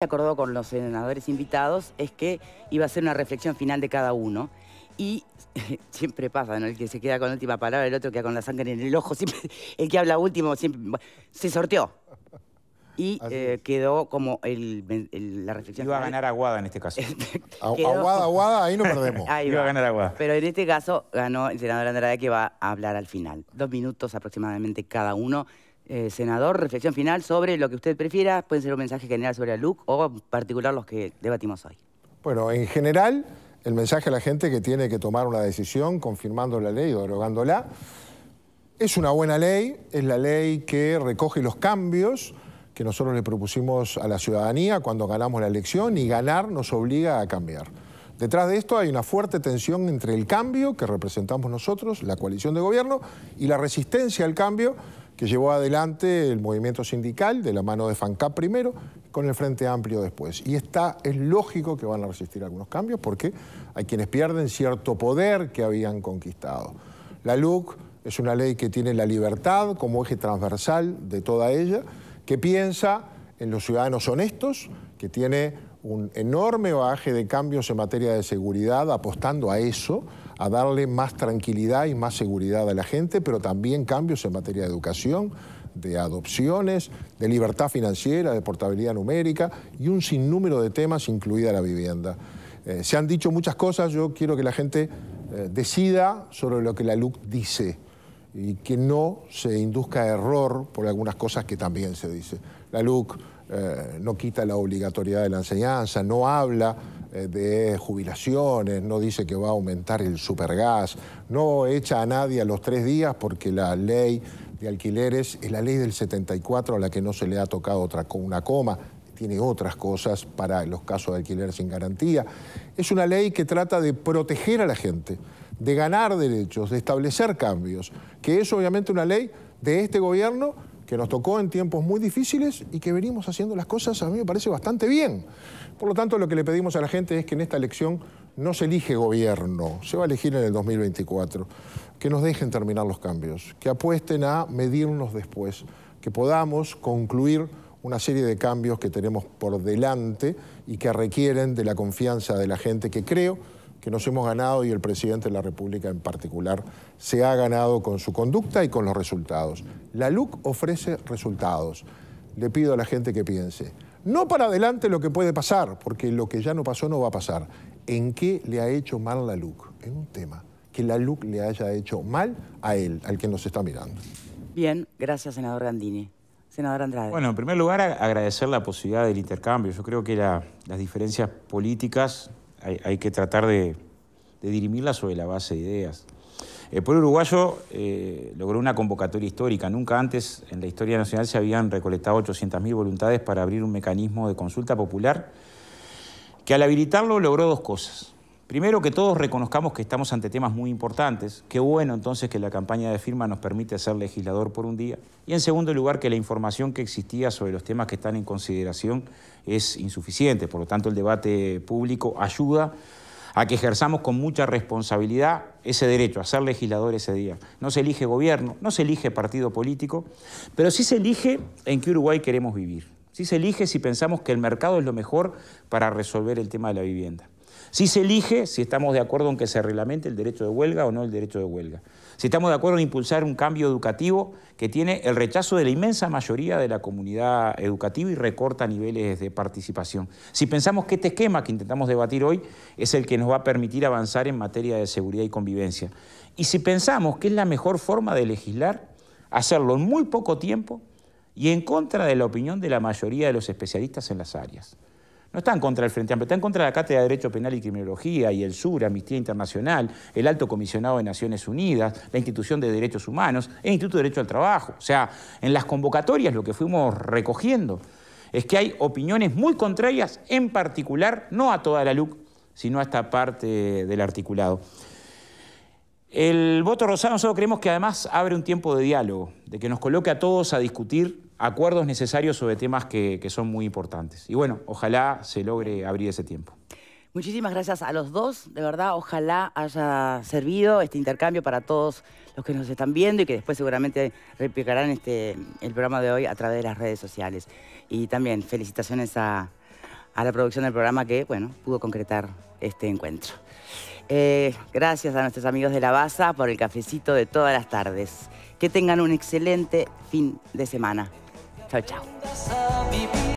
acordó con los senadores invitados es que iba a ser una reflexión final de cada uno. Y siempre pasa, ¿no? El que se queda con la última palabra, el otro queda con la sangre en el ojo, siempre, el que habla último siempre... Se sorteó. Y eh, quedó como la reflexión. Iba a ganar Aguada en este caso. Aguada, Aguada, ahí no perdemos. Iba a ganar Aguada. Pero en este caso ganó el senador Andrade que va a hablar al final. Dos minutos aproximadamente cada uno. Eh, senador, reflexión final sobre lo que usted prefiera. Puede ser un mensaje general sobre la LUC o en particular los que debatimos hoy. Bueno, en general, el mensaje a la gente que tiene que tomar una decisión confirmando la ley o derogándola. Es una buena ley, es la ley que recoge los cambios que nosotros le propusimos a la ciudadanía cuando ganamos la elección y ganar nos obliga a cambiar. Detrás de esto hay una fuerte tensión entre el cambio que representamos nosotros, la coalición de gobierno, y la resistencia al cambio que llevó adelante el movimiento sindical de la mano de FANCAP primero, con el Frente Amplio después. Y está, es lógico que van a resistir algunos cambios porque hay quienes pierden cierto poder que habían conquistado. La LUC es una ley que tiene la libertad como eje transversal de toda ella, que piensa en los ciudadanos honestos, que tiene un enorme bagaje de cambios en materia de seguridad, apostando a eso, a darle más tranquilidad y más seguridad a la gente, pero también cambios en materia de educación, de adopciones, de libertad financiera, de portabilidad numérica y un sinnúmero de temas, incluida la vivienda. Eh, se han dicho muchas cosas, yo quiero que la gente eh, decida sobre lo que la LUC dice y que no se induzca error por algunas cosas que también se dice. La LUC eh, no quita la obligatoriedad de la enseñanza, no habla eh, de jubilaciones, no dice que va a aumentar el supergas, no echa a nadie a los tres días porque la ley de alquileres es la ley del 74 a la que no se le ha tocado otra, una coma, tiene otras cosas para los casos de alquiler sin garantía. Es una ley que trata de proteger a la gente, de ganar derechos, de establecer cambios, que es obviamente una ley de este gobierno que nos tocó en tiempos muy difíciles y que venimos haciendo las cosas, a mí me parece bastante bien. Por lo tanto, lo que le pedimos a la gente es que en esta elección no se elige gobierno, se va a elegir en el 2024, que nos dejen terminar los cambios, que apuesten a medirnos después, que podamos concluir una serie de cambios que tenemos por delante y que requieren de la confianza de la gente que creo que nos hemos ganado y el presidente de la República en particular se ha ganado con su conducta y con los resultados. La LUC ofrece resultados. Le pido a la gente que piense, no para adelante lo que puede pasar, porque lo que ya no pasó no va a pasar. ¿En qué le ha hecho mal la LUC? En un tema que la LUC le haya hecho mal a él, al que nos está mirando. Bien, gracias, senador Gandini. Senador Andrade. Bueno, en primer lugar, agradecer la posibilidad del intercambio. Yo creo que las diferencias políticas hay, que tratar de, dirimirla sobre la base de ideas. El pueblo uruguayo eh, logró una convocatoria histórica. Nunca antes en la historia nacional se habían recolectado 800.000 voluntades para abrir un mecanismo de consulta popular que al habilitarlo logró dos cosas. Primero que todos reconozcamos que estamos ante temas muy importantes. Qué bueno entonces que la campaña de firma nos permite ser legislador por un día. Y en segundo lugar que la información que existía sobre los temas que están en consideración es insuficiente. Por lo tanto el debate público ayuda a que ejerzamos con mucha responsabilidad ese derecho, a ser legislador ese día. No se elige gobierno, no se elige partido político, pero sí se elige en qué Uruguay queremos vivir. Sí se elige si pensamos que el mercado es lo mejor para resolver el tema de la vivienda. Si se elige si estamos de acuerdo en que se reglamente el derecho de huelga o no el derecho de huelga. Si estamos de acuerdo en impulsar un cambio educativo que tiene el rechazo de la inmensa mayoría de la comunidad educativa y recorta niveles de participación. Si pensamos que este esquema que intentamos debatir hoy es el que nos va a permitir avanzar en materia de seguridad y convivencia. Y si pensamos que es la mejor forma de legislar, hacerlo en muy poco tiempo y en contra de la opinión de la mayoría de los especialistas en las áreas. No está en contra del Frente Amplio, está en contra de la Cátedra de Derecho Penal y Criminología y el SUR, Amnistía Internacional, el Alto Comisionado de Naciones Unidas, la Institución de Derechos Humanos, el Instituto de Derecho al Trabajo. O sea, en las convocatorias lo que fuimos recogiendo es que hay opiniones muy contrarias, en particular, no a toda la LUC, sino a esta parte del articulado. El voto rosado nosotros creemos que además abre un tiempo de diálogo, de que nos coloque a todos a discutir acuerdos necesarios sobre temas que, son muy importantes. Y bueno, ojalá se logre abrir ese tiempo. Muchísimas gracias a los dos, de verdad, ojalá haya servido este intercambio para todos los que nos están viendo y que después seguramente replicarán este, el programa de hoy a través de las redes sociales. Y también felicitaciones a, la producción del programa que, bueno, pudo concretar este encuentro. Eh, gracias a nuestros amigos de La Baza por el cafecito de todas las tardes. Que tengan un excelente fin de semana. Chao, chao.